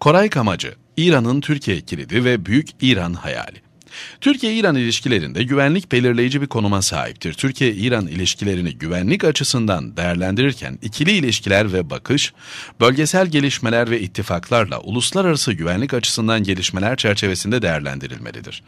Koray Kamacı, İran'ın Türkiye kilidi ve Büyük İran hayali. Türkiye-İran ilişkilerinde güvenlik belirleyici bir konuma sahiptir. Türkiye-İran ilişkilerini güvenlik açısından değerlendirirken ikili ilişkiler ve bakış, bölgesel gelişmeler ve ittifaklarla uluslararası güvenlik açısından gelişmeler çerçevesinde değerlendirilmelidir.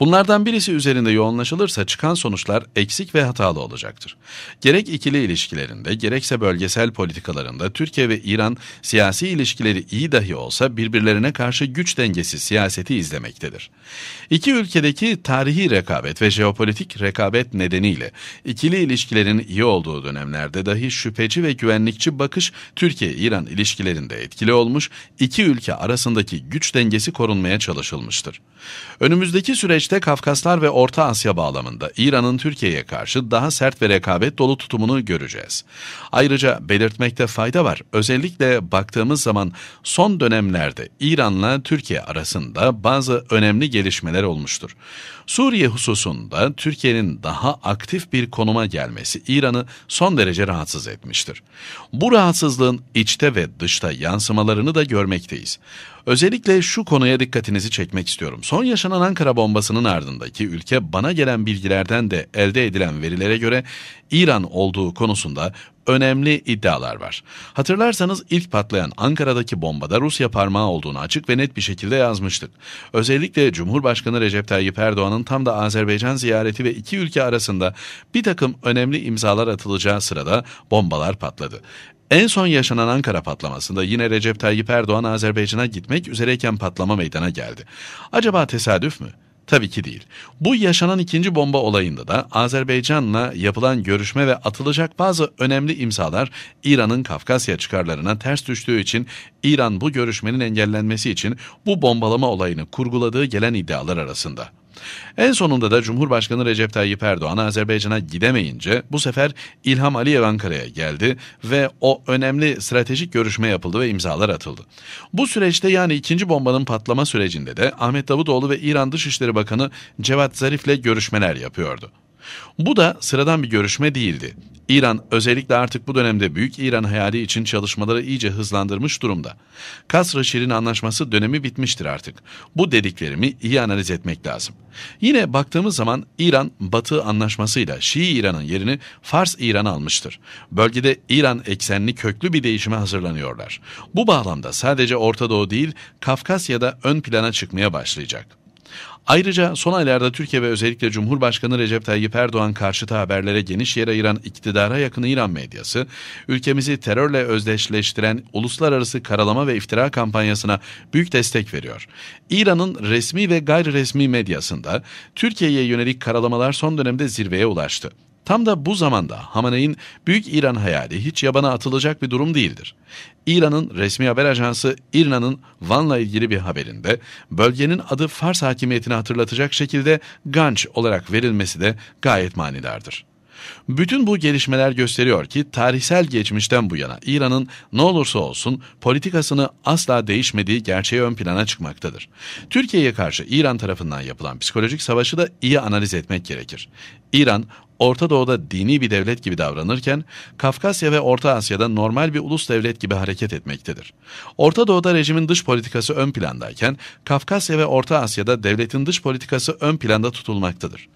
Bunlardan birisi üzerinde yoğunlaşılırsa çıkan sonuçlar eksik ve hatalı olacaktır. Gerek ikili ilişkilerinde gerekse bölgesel politikalarında Türkiye ve İran siyasi ilişkileri iyi dahi olsa birbirlerine karşı güç dengesi siyaseti izlemektedir. İki ülke Türkiye'deki tarihi rekabet ve jeopolitik rekabet nedeniyle ikili ilişkilerin iyi olduğu dönemlerde dahi şüpheci ve güvenlikçi bakış Türkiye-İran ilişkilerinde etkili olmuş, iki ülke arasındaki güç dengesi korunmaya çalışılmıştır. Önümüzdeki süreçte Kafkaslar ve Orta Asya bağlamında İran'ın Türkiye'ye karşı daha sert ve rekabet dolu tutumunu göreceğiz. Ayrıca belirtmekte fayda var. Özellikle baktığımız zaman son dönemlerde İran'la Türkiye arasında bazı önemli gelişmeler olmuştur olmuştur. Suriye hususunda Türkiye'nin daha aktif bir konuma gelmesi İran'ı son derece rahatsız etmiştir. Bu rahatsızlığın içte ve dışta yansımalarını da görmekteyiz. Özellikle şu konuya dikkatinizi çekmek istiyorum. Son yaşanan Ankara bombasının ardındaki ülke bana gelen bilgilerden de elde edilen verilere göre İran olduğu konusunda önemli iddialar var. Hatırlarsanız ilk patlayan Ankara'daki bombada Rusya parmağı olduğunu açık ve net bir şekilde yazmıştık. Özellikle Cumhurbaşkanı Recep Tayyip Erdoğan'ın tam da Azerbaycan ziyareti ve iki ülke arasında bir takım önemli imzalar atılacağı sırada bombalar patladı. En son yaşanan Ankara patlamasında yine Recep Tayyip Erdoğan Azerbaycan'a gitmek üzereyken patlama meydana geldi. Acaba tesadüf mü? Tabii ki değil. Bu yaşanan ikinci bomba olayında da Azerbaycan'la yapılan görüşme ve atılacak bazı önemli imzalar İran'ın Kafkasya çıkarlarına ters düştüğü için İran bu görüşmenin engellenmesi için bu bombalama olayını kurguladığı gelen iddialar arasında. En sonunda da Cumhurbaşkanı Recep Tayyip Erdoğan Azerbaycan'a gidemeyince bu sefer İlham Aliyev Ankara'ya geldi ve o önemli stratejik görüşme yapıldı ve imzalar atıldı. Bu süreçte yani ikinci bombanın patlama sürecinde de Ahmet Davutoğlu ve İran Dışişleri Bakanı Cevat Zarif'le görüşmeler yapıyordu. Bu da sıradan bir görüşme değildi. İran özellikle artık bu dönemde Büyük İran hayali için çalışmaları iyice hızlandırmış durumda. Kasra Şirin anlaşması dönemi bitmiştir artık. Bu dediklerimi iyi analiz etmek lazım. Yine baktığımız zaman İran Batı anlaşmasıyla Şii İran'ın yerini Fars İran almıştır. Bölgede İran eksenli köklü bir değişime hazırlanıyorlar. Bu bağlamda sadece Orta Doğu değil Kafkasya'da ön plana çıkmaya başlayacak. Ayrıca son aylarda Türkiye ve özellikle Cumhurbaşkanı Recep Tayyip Erdoğan karşıtı haberlere geniş yer ayıran iktidara yakın İran medyası, ülkemizi terörle özdeşleştiren uluslararası karalama ve iftira kampanyasına büyük destek veriyor. İran'ın resmi ve gayri resmi medyasında Türkiye'ye yönelik karalamalar son dönemde zirveye ulaştı. Tam da bu zamanda Hamaney'in Büyük İran hayali hiç yabana atılacak bir durum değildir. İran'ın resmi haber ajansı İrna'nın Van'la ilgili bir haberinde bölgenin adı Fars hakimiyetini hatırlatacak şekilde Ganç olarak verilmesi de gayet manidardır. Bütün bu gelişmeler gösteriyor ki tarihsel geçmişten bu yana İran'ın ne olursa olsun politikasını asla değişmediği gerçeği ön plana çıkmaktadır. Türkiye'ye karşı İran tarafından yapılan psikolojik savaşı da iyi analiz etmek gerekir. İran Orta Doğu'da dini bir devlet gibi davranırken Kafkasya ve Orta Asya'da normal bir ulus devlet gibi hareket etmektedir. Orta Doğu'da rejimin dış politikası ön plandayken Kafkasya ve Orta Asya'da devletin dış politikası ön planda tutulmaktadır.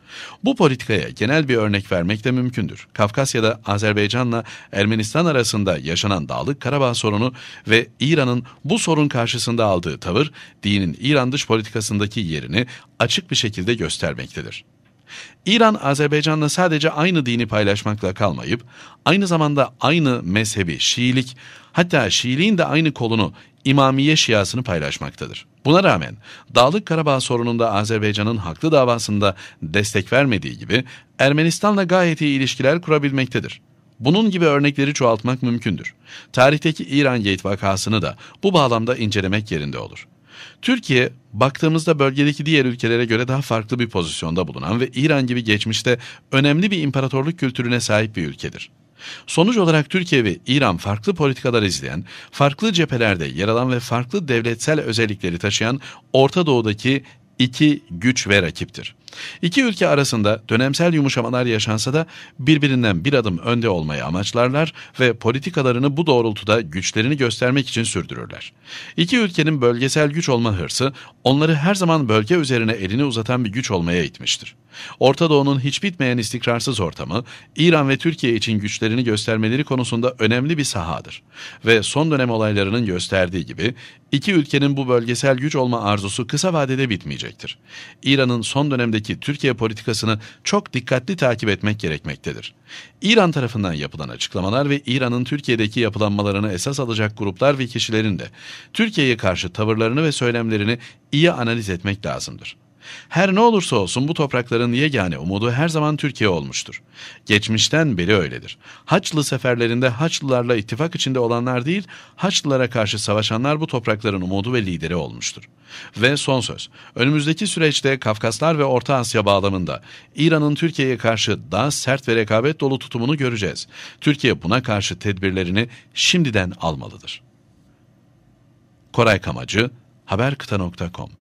Bu politikaya genel bir örnek vermek de mümkündür. Kafkasya'da Azerbaycan'la Ermenistan arasında yaşanan Dağlık Karabağ sorunu ve İran'ın bu sorun karşısında aldığı tavır dinin İran dış politikasındaki yerini açık bir şekilde göstermektedir. İran Azerbaycan'la sadece aynı dini paylaşmakla kalmayıp aynı zamanda aynı mezhebi Şiilik hatta Şiiliğin de aynı kolunu İmamiye Şiasını paylaşmaktadır. Buna rağmen Dağlık Karabağ sorununda Azerbaycan'ın haklı davasında destek vermediği gibi Ermenistan'la gayet iyi ilişkiler kurabilmektedir. Bunun gibi örnekleri çoğaltmak mümkündür. Tarihteki İran Gate vakasını da bu bağlamda incelemek yerinde olur. Türkiye baktığımızda bölgedeki diğer ülkelere göre daha farklı bir pozisyonda bulunan ve İran gibi geçmişte önemli bir imparatorluk kültürüne sahip bir ülkedir. Sonuç olarak Türkiye ve İran farklı politikalar izleyen, farklı cephelerde yer alan ve farklı devletsel özellikleri taşıyan Orta Doğu'daki iki güç ve rakiptir. İki ülke arasında dönemsel yumuşamalar yaşansa da birbirinden bir adım önde olmayı amaçlarlar ve politikalarını bu doğrultuda güçlerini göstermek için sürdürürler. İki ülkenin bölgesel güç olma hırsı onları her zaman bölge üzerine elini uzatan bir güç olmaya itmiştir. Orta Doğu'nun hiç bitmeyen istikrarsız ortamı İran ve Türkiye için güçlerini göstermeleri konusunda önemli bir sahadır. Ve son dönem olaylarının gösterdiği gibi iki ülkenin bu bölgesel güç olma arzusu kısa vadede bitmeyecek edecektir. İran'ın son dönemdeki Türkiye politikasını çok dikkatli takip etmek gerekmektedir. İran tarafından yapılan açıklamalar ve İran'ın Türkiye'deki yapılanmalarını esas alacak gruplar ve kişilerin de Türkiye'ye karşı tavırlarını ve söylemlerini iyi analiz etmek lazımdır. Her ne olursa olsun bu toprakların yegane umudu her zaman Türkiye olmuştur. Geçmişten beri öyledir. Haçlı seferlerinde Haçlılarla ittifak içinde olanlar değil, Haçlılara karşı savaşanlar bu toprakların umudu ve lideri olmuştur. Ve son söz. Önümüzdeki süreçte Kafkaslar ve Orta Asya bağlamında İran'ın Türkiye'ye karşı daha sert ve rekabet dolu tutumunu göreceğiz. Türkiye buna karşı tedbirlerini şimdiden almalıdır. Koray Kamacı, haberkıta.com